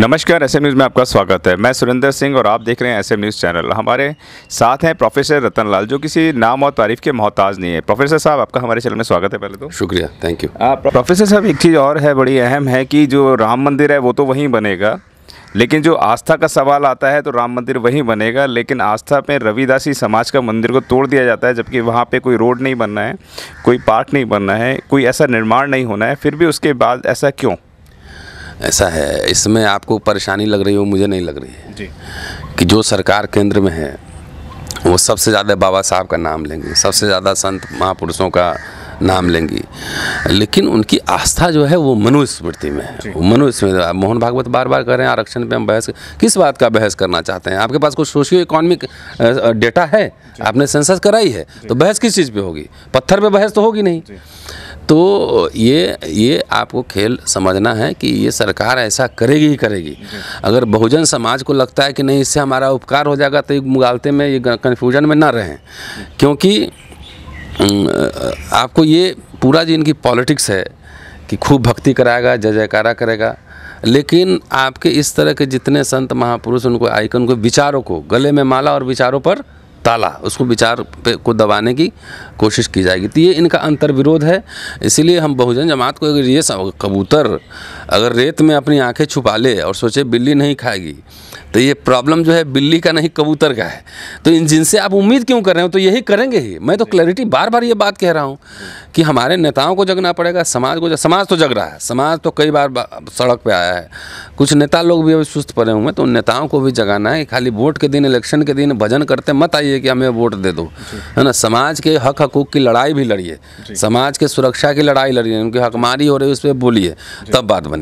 नमस्कार S news में आपका स्वागत है मैं सुरेंद्र सिंह और आप देख रहे हैं एस न्यूज़ चैनल हमारे साथ हैं प्रोफेसर रतन लाल जो किसी नाम और तारीफ के मोहताज नहीं है प्रोफेसर साहब आपका हमारे चैनल में स्वागत है पहले तो शुक्रिया थैंक यू प्रोफेसर साहब एक चीज़ और है बड़ी अहम है कि जो राम मंदिर है वो तो वहीं बनेगा लेकिन जो आस्था का सवाल आता है तो राम मंदिर वहीं बनेगा लेकिन आस्था पे रविदासी समाज का मंदिर को तोड़ दिया जाता है जबकि वहाँ पे कोई रोड नहीं बनना है कोई पार्क नहीं बनना है कोई ऐसा निर्माण नहीं होना है फिर भी उसके बाद ऐसा क्यों ऐसा है इसमें आपको परेशानी लग रही हो मुझे नहीं लग रही है जी कि जो सरकार केंद्र में है वो सबसे ज़्यादा बाबा साहब का नाम लेंगे सबसे ज़्यादा संत महापुरुषों का नाम लेंगी लेकिन उनकी आस्था जो है वो मनुस्मृति में है मनुस्मृति मोहन भागवत बार बार कह रहे हैं आरक्षण पे हम बहस किस बात का बहस करना चाहते हैं आपके पास कुछ सोशियो इकोनॉमिक डेटा है आपने सेंसस कराई है तो बहस किस चीज़ पे होगी पत्थर पे बहस तो होगी नहीं तो ये ये आपको खेल समझना है कि ये सरकार ऐसा करेगी ही करेगी अगर बहुजन समाज को लगता है कि नहीं इससे हमारा उपकार हो जाएगा तो ये मुगालते में ये कन्फ्यूजन में ना रहें क्योंकि आपको ये पूरा जो इनकी पॉलिटिक्स है कि खूब भक्ति कराएगा जय जयकारा करेगा लेकिन आपके इस तरह के जितने संत महापुरुष उनको आइकन को विचारों को गले में माला और विचारों पर ताला उसको विचार पे को दबाने की कोशिश की जाएगी तो ये इनका अंतर विरोध है इसीलिए हम बहुजन जमात को ये कबूतर अगर रेत में अपनी आंखें छुपा ले और सोचे बिल्ली नहीं खाएगी तो ये प्रॉब्लम जो है बिल्ली का नहीं कबूतर का है तो इन जिनसे आप उम्मीद क्यों कर रहे हो तो यही करेंगे ही मैं तो क्लैरिटी बार बार ये बात कह रहा हूँ कि हमारे नेताओं को जगना पड़ेगा समाज को समाज तो जग रहा है समाज तो कई बार सड़क पर आया है कुछ नेता लोग भी अभी सुस्त पड़े हुए हैं तो उन नेताओं को भी जगाना है खाली वोट के दिन इलेक्शन के दिन भजन करते मत आइए कि हमें वोट दे दो है ना समाज के हक हकूक की लड़ाई भी लड़िए समाज के सुरक्षा की लड़ाई लड़िए उनकी हकमारी हो रही है उस पर बोलिए तब बात बने